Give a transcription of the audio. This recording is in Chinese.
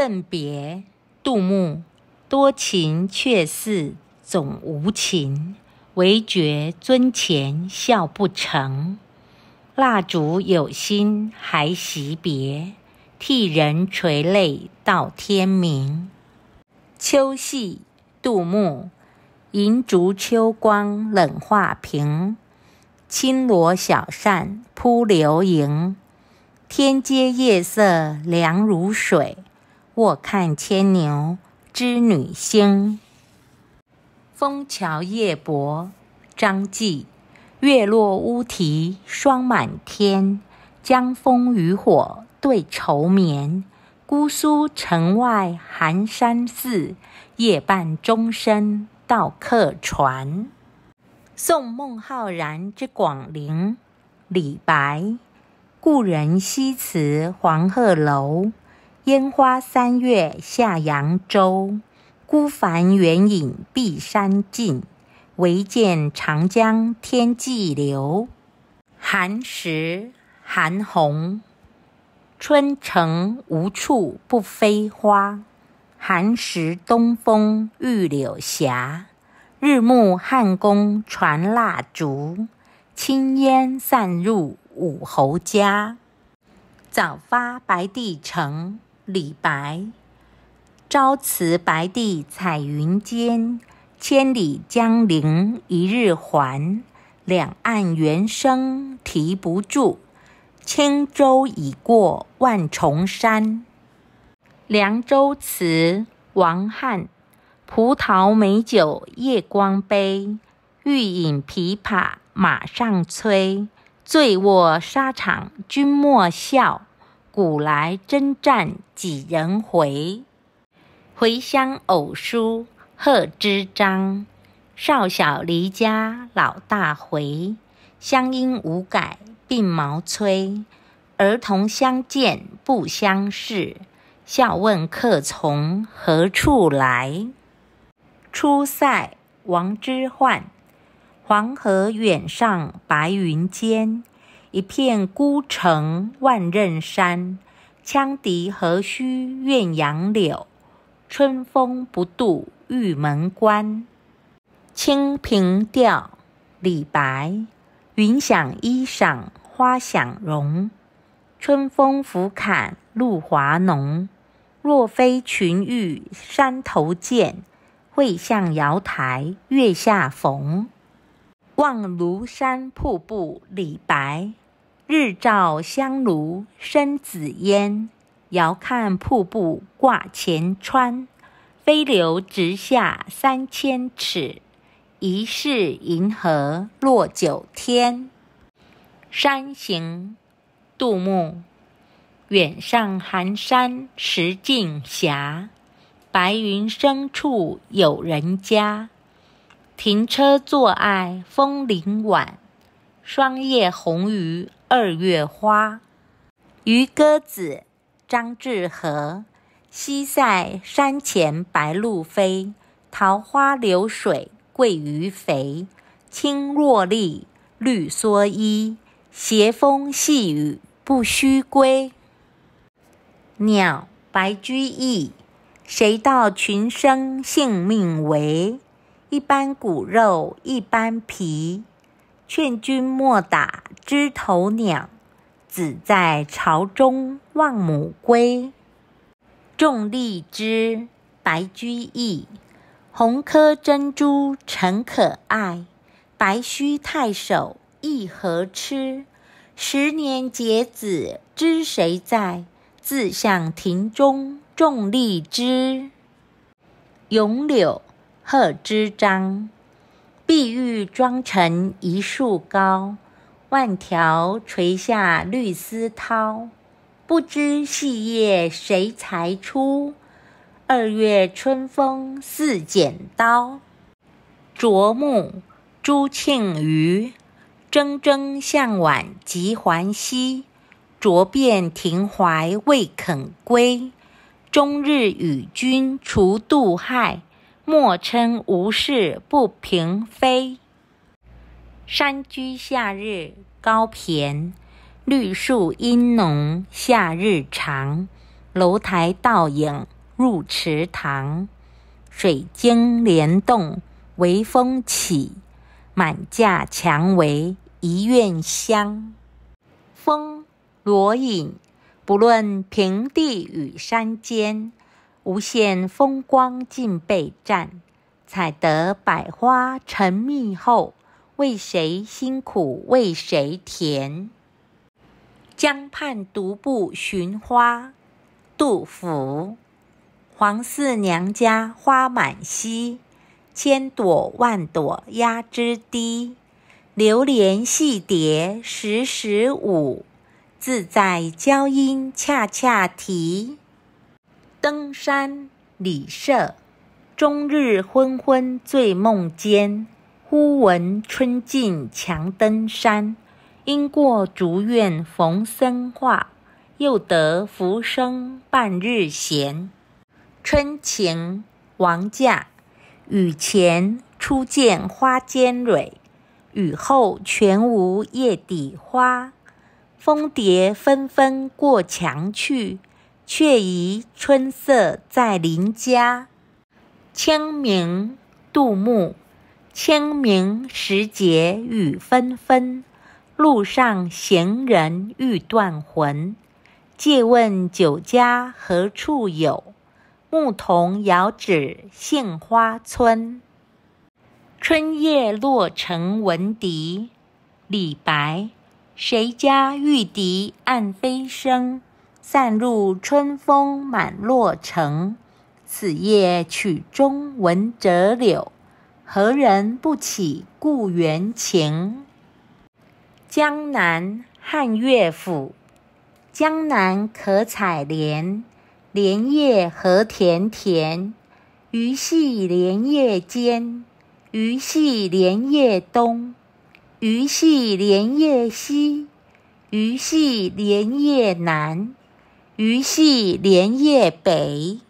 赠别，杜牧：多情却似总无情，唯觉樽前笑不成。蜡烛有心还惜别，替人垂泪到天明。秋夕，杜牧：银烛秋光冷画屏，轻罗小扇扑流萤。天阶夜色凉如水。卧看牵牛织女星。《枫桥夜泊》张继：月落乌啼霜满天，江枫渔火对愁眠。姑苏城外寒山寺，夜半钟声到客船。《送孟浩然之广陵》李白：故人西辞黄鹤楼。烟花三月下扬州，孤帆远影碧山尽，唯见长江天际流。寒食，韩红，春城无处不飞花，寒食东风御柳斜。日暮汉宫传蜡烛，轻烟散入五侯家。早发白帝城。李白，朝辞白帝彩云间，千里江陵一日还。两岸猿声啼不住，轻舟已过万重山。《凉州词》王翰，葡萄美酒夜光杯，欲饮琵琶马上催。醉卧沙场君莫笑。古来征战几人回？回乡偶书，贺知章。少小离家老大回，乡音无改鬓毛衰。儿童相见不相识，笑问客从何处来。出塞，王之涣。黄河远上白云间。一片孤城万仞山，羌笛何须怨杨柳？春风不度玉门关。《清平调》李白：云想衣裳花想容，春风拂槛露华浓。若非群玉山头见，会向瑶台月下逢。《望庐山瀑布》李白。日照香炉生紫烟，遥看瀑布挂前川。飞流直下三千尺，疑是银河落九天。《山行》杜牧：远上寒山石径斜，白云深处有人家。停车坐爱枫林晚。霜叶红于二月花。渔歌子，张志和。西塞山前白鹭飞，桃花流水鳜鱼肥。青箬笠，绿蓑衣，斜风细雨不须归。鸟，白居易。谁道群生性命微？一般骨肉一般皮。劝君莫打枝头鸟，子在巢中望母归。种荔枝，白居易。红颗珍珠诚可爱，白须太守亦何痴？十年结子知谁在？自向庭中种荔枝。咏柳，贺知章。碧玉妆成一树高，万条垂下绿丝绦。不知细叶谁裁出？二月春风似剪刀。《啄木》朱庆余，铮铮向晚集还溪，啄遍庭槐未肯归。终日与君除杜害。莫称无事不平飞。山居夏日，高骈。绿树阴浓，夏日长。楼台倒影入池塘。水晶帘动微风起，满架蔷薇一院香。风罗隐，不论平地与山尖。无限风光尽被占，采得百花成蜜后，为谁辛苦为谁甜？江畔独步寻花，杜甫。黄四娘家花满蹊，千朵万朵压枝低。留连戏蝶时时舞，自在娇莺恰恰啼。登山理社，终日昏昏醉梦间，忽闻春尽强登山。因过竹院逢僧话，又得浮生半日闲。春晴，王驾。雨前初见花间蕊，雨后全无叶底花。蜂蝶纷纷过墙去。却疑春色在邻家。清明，杜牧。清明时节雨纷纷，路上行人欲断魂。借问酒家何处有？牧童遥指杏花村。春夜洛城闻笛，李白。谁家玉笛暗飞声？散入春风满洛城，此夜曲中闻折柳，何人不起故园情？江南汉乐府，江南可采莲，莲叶何田田，鱼戏莲叶间，鱼戏莲叶东，鱼戏莲叶西，鱼戏莲叶南。鱼戏莲叶北。